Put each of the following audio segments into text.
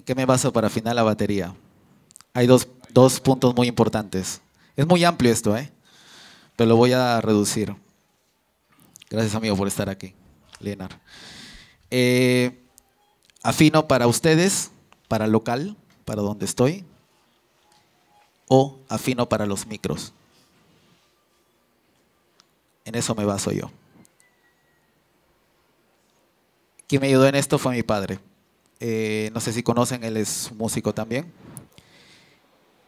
¿En qué me baso para afinar la batería? Hay dos, puntos muy importantes. Es muy amplio esto, ¿eh? Pero lo voy a reducir. Gracias, amigo, por estar aquí, Leonard. Eh, afino para ustedes, para local, para donde estoy, o afino para los micros. En eso me baso yo. Quien me ayudó en esto fue mi padre. Eh, no sé si conocen, él es músico también.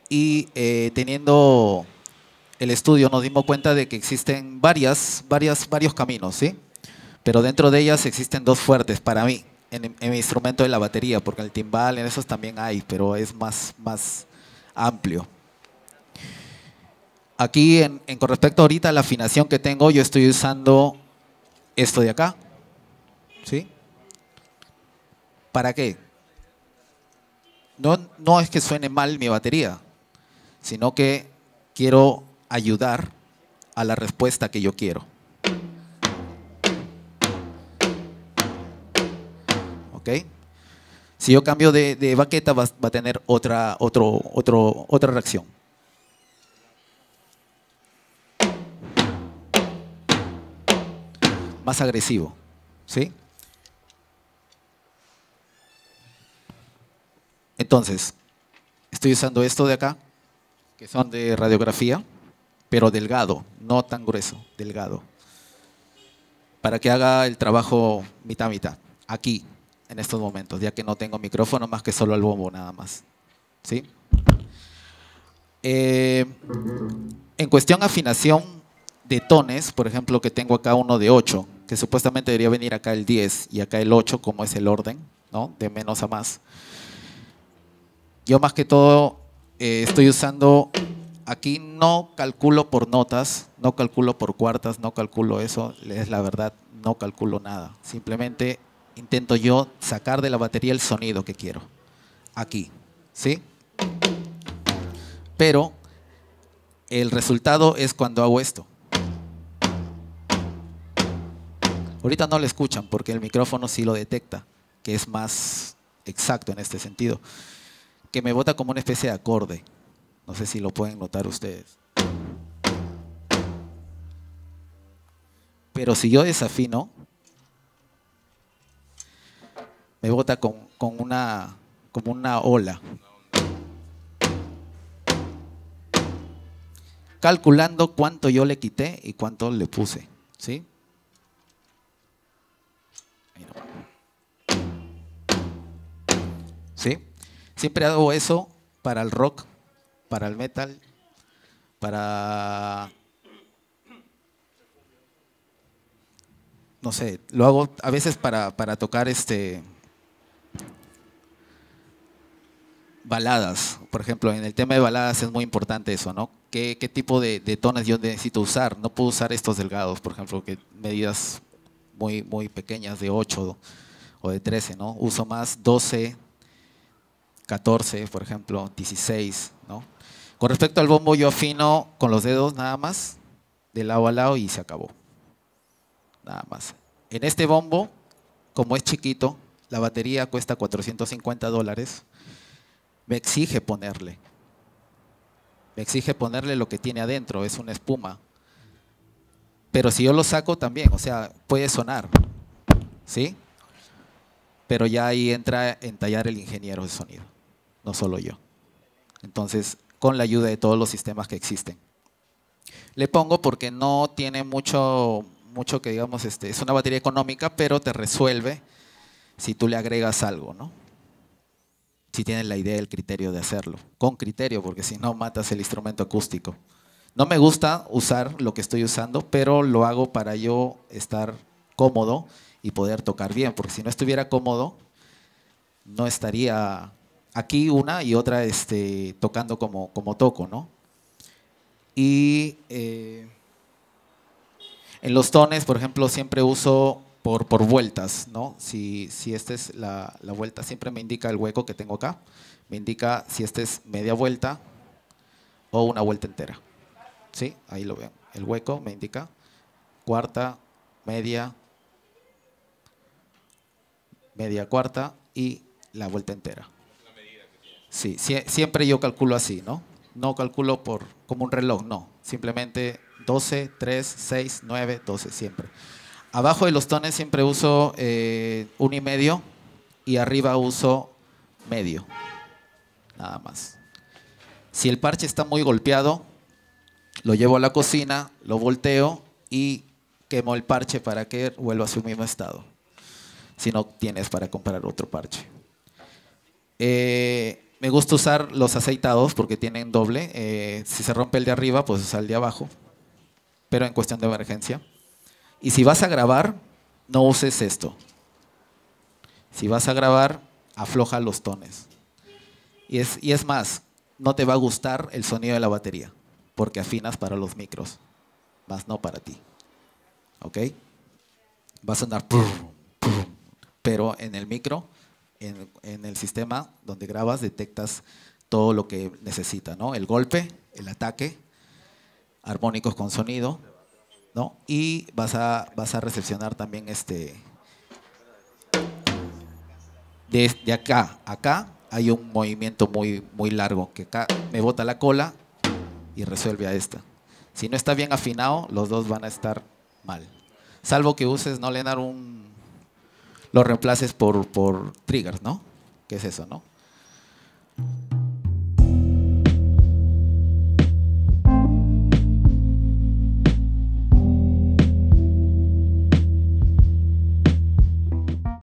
Y eh, teniendo el estudio nos dimos cuenta de que existen varias, varias, varios caminos, ¿sí? Pero dentro de ellas existen dos fuertes para mí, en, mi instrumento de la batería, porque el timbal, en esos también hay, pero es más, más amplio. Aquí, en, con respecto ahorita a la afinación que tengo, yo estoy usando esto de acá, ¿sí? ¿Para qué? No, no es que suene mal mi batería, sino que quiero ayudar a la respuesta que yo quiero. ¿Ok? Si yo cambio de, de baqueta va, a tener otra, otro, otra reacción. Más agresivo. ¿Sí? Entonces, estoy usando esto de acá, que son de radiografía, pero delgado, no tan grueso, delgado, para que haga el trabajo mitad-mitad, aquí, en estos momentos, ya que no tengo micrófono más que solo el bombo nada más. ¿Sí? Eh, en cuestión afinación de tones, por ejemplo, que tengo acá uno de 8, que supuestamente debería venir acá el 10 y acá el 8, como es el orden, ¿no? De menos a más. Yo más que todo eh, estoy usando, aquí no calculo por notas, no calculo por cuartas, no calculo eso, es la verdad, no calculo nada. Simplemente intento yo sacar de la batería el sonido que quiero. Aquí, ¿sí? Pero el resultado es cuando hago esto. Ahorita no lo escuchan porque el micrófono sí lo detecta, que es más exacto en este sentido que me bota como una especie de acorde. No sé si lo pueden notar ustedes. Pero si yo desafino, me bota con, una, como una ola. Calculando cuánto yo le quité y cuánto le puse. ¿Sí? Siempre hago eso para el rock, para el metal, para... No sé, lo hago a veces para, para tocar este baladas. Por ejemplo, en el tema de baladas es muy importante eso, ¿no? ¿Qué, tipo de, de, tonos yo necesito usar? No puedo usar estos delgados, por ejemplo, que medidas muy, muy pequeñas de 8 o de 13, ¿no? Uso más 12, 14, por ejemplo, 16, ¿no? Con respecto al bombo yo afino con los dedos nada más, de lado a lado y se acabó. Nada más. En este bombo, como es chiquito, la batería cuesta 450 dólares, me exige ponerle. Me exige ponerle lo que tiene adentro, es una espuma. Pero si yo lo saco también, o sea, puede sonar, ¿sí? Pero ya ahí entra en tallar el ingeniero de sonido no solo yo. Entonces, con la ayuda de todos los sistemas que existen. Le pongo porque no tiene mucho, mucho que digamos, este, es una batería económica, pero te resuelve si tú le agregas algo, ¿no? Si tienes la idea, el criterio de hacerlo, con criterio, porque si no matas el instrumento acústico. No me gusta usar lo que estoy usando, pero lo hago para yo estar cómodo y poder tocar bien, porque si no estuviera cómodo, no estaría aquí una y otra este, tocando como, como toco, ¿no? Y eh, en los tones, por ejemplo, siempre uso por, por vueltas, ¿no? Si, si esta es la, vuelta, siempre me indica el hueco que tengo acá, me indica si esta es media vuelta o una vuelta entera. ¿Sí? Ahí lo veo. El hueco me indica cuarta, media, media cuarta y la vuelta entera. Sí, siempre yo calculo así, ¿no? No calculo por, como un reloj, no. Simplemente 12, 3, 6, 9, 12, siempre. Abajo de los tones siempre uso eh, y medio y arriba uso medio. Nada más. Si el parche está muy golpeado, lo llevo a la cocina, lo volteo y quemo el parche para que vuelva a su mismo estado. Si no tienes para comprar otro parche. Eh, me gusta usar los aceitados porque tienen doble. Eh, si se rompe el de arriba, pues usa el de abajo. Pero en cuestión de emergencia. Y si vas a grabar, no uses esto. Si vas a grabar, afloja los tones. Y es, y es más, no te va a gustar el sonido de la batería, porque afinas para los micros, más no para ti. ¿Ok? Va a sonar, pero en el micro en, el sistema donde grabas detectas todo lo que necesita, ¿no? El golpe, el ataque, armónicos con sonido, ¿no? Y vas a, vas a recepcionar también este... De, acá a acá hay un movimiento muy, muy largo, que acá me bota la cola y resuelve a esta. Si no está bien afinado, los dos van a estar mal. Salvo que uses, no Lenar, un lo reemplaces por, por triggers, ¿no? ¿Qué es eso, no?